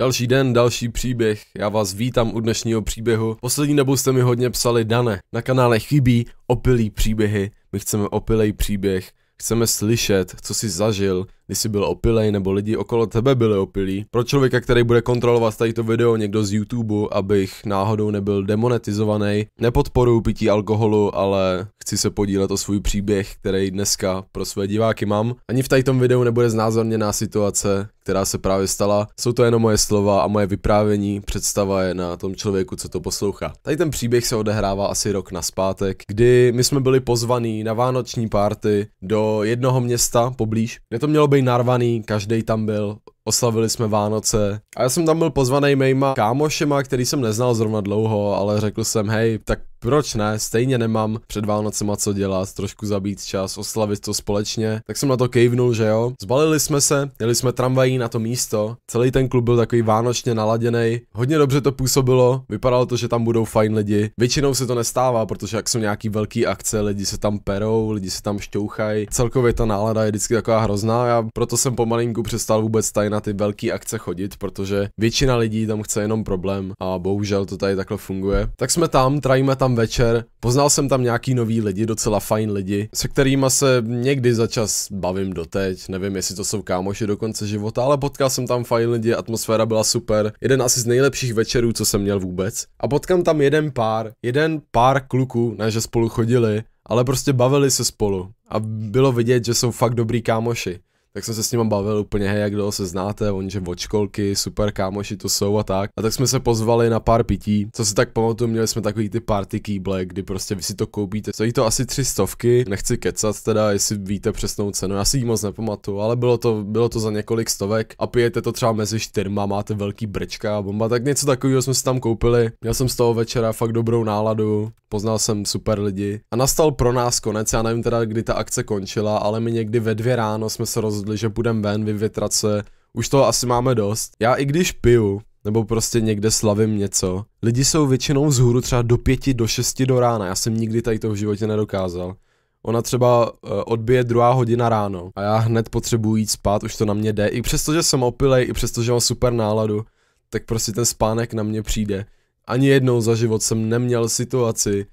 Další den, další příběh. Já vás vítám u dnešního příběhu. Poslední dobou jste mi hodně psali, Dane, na kanále chybí opilý příběhy. My chceme opilý příběh, chceme slyšet, co jsi zažil, když jsi byl opilej nebo lidi okolo tebe byli opilí. Pro člověka, který bude kontrolovat tady to video někdo z YouTube, abych náhodou nebyl demonetizovaný, nepodporuji pití alkoholu, ale chci se podílet o svůj příběh, který dneska pro své diváky mám. Ani v tom videu nebude znázorněná situace, která se právě stala. Jsou to jenom moje slova a moje vyprávění, představa je na tom člověku, co to poslouchá. Tady ten příběh se odehrává asi rok na zpátek, kdy my jsme byli pozvaní na vánoční párty do jednoho města poblíž, kde to mělo být být narvaný, každý tam byl, oslavili jsme Vánoce. A já jsem tam byl pozvaný mýma kámošema, který jsem neznal zrovna dlouho, ale řekl jsem, hej, tak proč ne, stejně nemám před Vánocema co dělat, trošku zabít čas, oslavit to společně, tak jsem na to kejvnul, že jo. Zbalili jsme se, jeli jsme tramvají na to místo, celý ten klub byl takový vánočně naladěný, hodně dobře to působilo, vypadalo to, že tam budou fajn lidi. Většinou se to nestává, protože jak jsou nějaký velký akce, lidi se tam perou, lidi se tam šťouchají, celkově ta nálada je vždycky taková hrozná, já proto jsem pomalinku přestal vůbec tady na ty velké akce chodit, protože většina lidí tam chce jenom problém a bohužel to tady takhle funguje. Tak jsme tam, trajíme tam večer, poznal jsem tam nějaký nový lidi, docela fajn lidi, se kterými se někdy za čas bavím doteď, nevím jestli to jsou kámoši do konce života, ale potkal jsem tam fajn lidi, atmosféra byla super, jeden asi z nejlepších večerů, co jsem měl vůbec. A potkám tam jeden pár, jeden pár kluků, ne že spolu chodili, ale prostě bavili se spolu a bylo vidět, že jsou fakt dobrý kámoši tak jsem se s ním bavil úplně, hej, jak dlouho se znáte, oni že od školky, super kámoši to jsou a tak. A tak jsme se pozvali na pár pití, co si tak pamatuju, měli jsme takový ty party kýble, kdy prostě vy si to koupíte. Stojí to asi tři stovky, nechci kecat teda, jestli víte přesnou cenu, já si ji moc nepamatuju, ale bylo to, bylo to za několik stovek a pijete to třeba mezi čtyřma, máte velký brčka a bomba, tak něco takového jsme si tam koupili. Měl jsem z toho večera fakt dobrou náladu, poznal jsem super lidi a nastal pro nás konec, já nevím teda, kdy ta akce končila, ale my někdy ve dvě ráno jsme se roz rozhodli, že půjdeme ven vyvětrat se, už toho asi máme dost. Já i když piju, nebo prostě někde slavím něco. Lidi jsou většinou vzhůru třeba do pěti, do šesti do rána, já jsem nikdy tady to v životě nedokázal. Ona třeba eh, odbije druhá hodina ráno a já hned potřebuji jít spát, už to na mě jde, i přesto, že jsem opilej, i přesto, že mám super náladu, tak prostě ten spánek na mě přijde. Ani jednou za život jsem neměl situaci,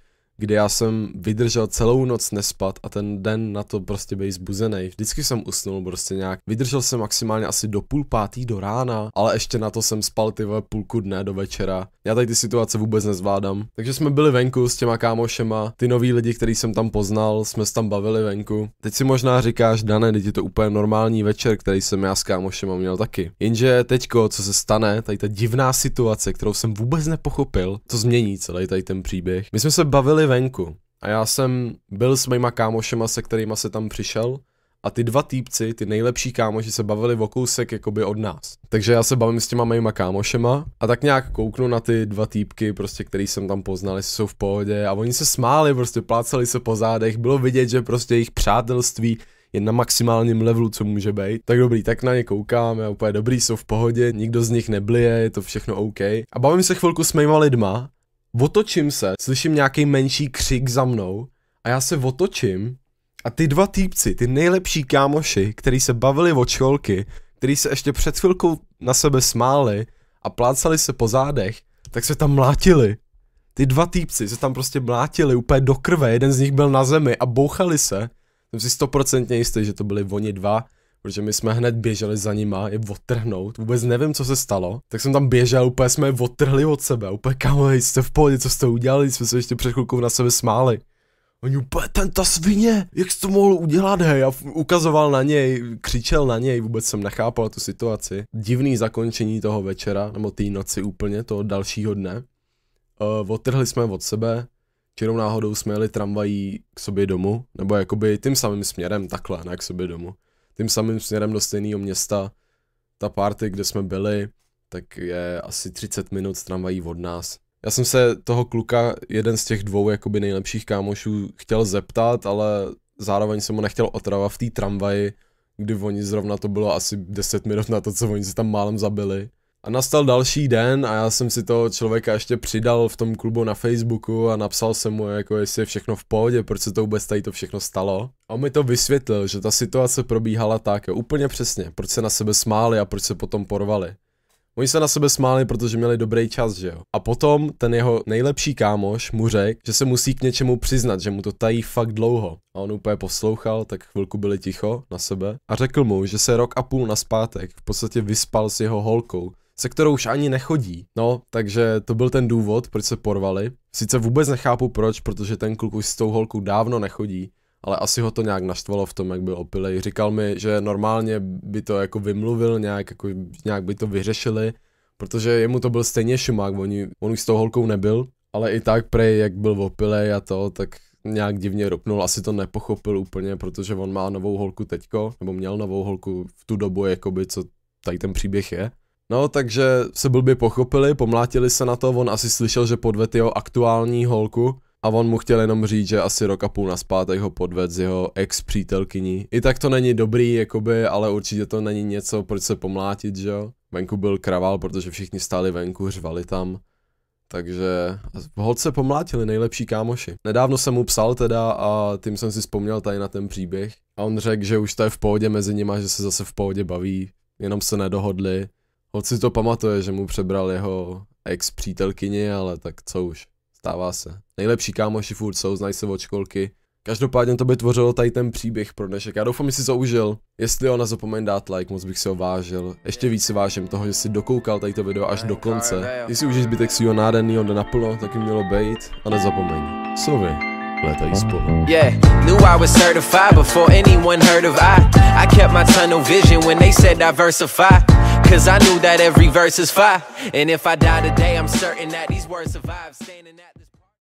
kdy já jsem vydržel celou noc nespat a ten den na to prostě byl zbuzený. Vždycky jsem usnul prostě nějak. Vydržel jsem maximálně asi do půl pátý do rána, ale ještě na to jsem spal ty půlku dne do večera. Já tady ty situace vůbec nezvládám. Takže jsme byli venku s těma kámošema, ty noví lidi, který jsem tam poznal, jsme se tam bavili venku. Teď si možná říkáš, dané teď je to úplně normální večer, který jsem já s kámošema měl taky. Jenže teďko, co se stane, tady ta divná situace, kterou jsem vůbec nepochopil, to změní celý tady ten příběh. My jsme se bavili venku a já jsem byl s mýma kámošema, se kterýma se tam přišel a ty dva týpci, ty nejlepší kámoši se bavili o kousek jakoby od nás. Takže já se bavím s těma mýma kámošema a tak nějak kouknu na ty dva týpky, prostě který jsem tam poznal, jestli jsou v pohodě a oni se smáli, prostě plácali se po zádech, bylo vidět, že prostě jejich přátelství je na maximálním levelu, co může být. Tak dobrý, tak na ně koukám, je úplně dobrý, jsou v pohodě, nikdo z nich neblije, je to všechno OK. A bavím se chvilku s mýma lidma Otočím se, slyším nějaký menší křik za mnou a já se otočím a ty dva týpci, ty nejlepší kámoši, který se bavili od školky, který se ještě před chvilkou na sebe smáli a plácali se po zádech, tak se tam mlátili. Ty dva týpci se tam prostě mlátili úplně do krve, jeden z nich byl na zemi a bouchali se. Jsem si stoprocentně jistý, že to byli oni dva, protože my jsme hned běželi za nima je odtrhnout, vůbec nevím, co se stalo, tak jsem tam běžel, úplně jsme je odtrhli od sebe, úplně kámo, jste v pohodě, co jste udělali, jsme se ještě před chvilkou na sebe smáli. Oni úplně, ten ta svině, jak jsi to mohl udělat, hej, a ukazoval na něj, křičel na něj, vůbec jsem nechápal tu situaci. Divný zakončení toho večera, nebo té noci úplně, toho dalšího dne. Uh, eh, otrhli jsme od sebe, čirou náhodou jsme jeli tramvají k sobě domů, nebo jakoby tím samým směrem, takhle, ne k sobě domů tím samým směrem do stejného města. Ta party, kde jsme byli, tak je asi 30 minut tramvají od nás. Já jsem se toho kluka, jeden z těch dvou jakoby nejlepších kámošů, chtěl zeptat, ale zároveň jsem mu nechtěl otrava v té tramvaji, kdy oni zrovna to bylo asi 10 minut na to, co oni se tam málem zabili. A nastal další den a já jsem si toho člověka ještě přidal v tom klubu na Facebooku a napsal jsem mu, jako jestli je všechno v pohodě, proč se to vůbec tady to všechno stalo. A on mi to vysvětlil, že ta situace probíhala tak, úplně přesně, proč se na sebe smáli a proč se potom porvali. Oni se na sebe smáli, protože měli dobrý čas, že jo. A potom ten jeho nejlepší kámoš mu řekl, že se musí k něčemu přiznat, že mu to tají fakt dlouho. A on úplně poslouchal, tak chvilku byli ticho na sebe. A řekl mu, že se rok a půl naspátek v podstatě vyspal s jeho holkou, se kterou už ani nechodí. No, takže to byl ten důvod, proč se porvali. Sice vůbec nechápu proč, protože ten kluk už s tou holkou dávno nechodí, ale asi ho to nějak naštvalo v tom, jak byl opilej. Říkal mi, že normálně by to jako vymluvil nějak, jako nějak by to vyřešili, protože jemu to byl stejně šumák, on, on už s tou holkou nebyl, ale i tak prej, jak byl opilej a to, tak nějak divně ropnul, asi to nepochopil úplně, protože on má novou holku teďko, nebo měl novou holku v tu dobu, jakoby, co tady ten příběh je. No, takže se blbě pochopili, pomlátili se na to, on asi slyšel, že podvedl jeho aktuální holku a on mu chtěl jenom říct, že asi rok a půl naspátek ho podved z jeho ex přítelkyní. I tak to není dobrý, jakoby, ale určitě to není něco, proč se pomlátit, že jo? Venku byl kravál, protože všichni stáli venku, řvali tam. Takže holce se pomlátili nejlepší kámoši. Nedávno jsem mu psal teda a tím jsem si vzpomněl tady na ten příběh. A on řekl, že už to je v pohodě mezi nima, že se zase v pohodě baví, jenom se nedohodli Moc si to pamatuje, že mu přebral jeho ex přítelkyni, ale tak co už, stává se. Nejlepší kámoši furt jsou, znají se od školky. Každopádně to by tvořilo tady ten příběh pro dnešek. Já doufám, že si to užil. Jestli ona nezapomeň dát like, moc bych si ho vážil. Ještě víc si vážím toho, že si dokoukal tady to video až do konce. Jestli užíš zbytek svého nádherného dne naplno, tak mělo být. A nezapomeň, sovy. Yeah, knew I was certified before anyone heard of I. I kept my tunnel vision when they said diversify. Cause I knew that every verse is fire. And if I die today, I'm certain that these words survive. Standing at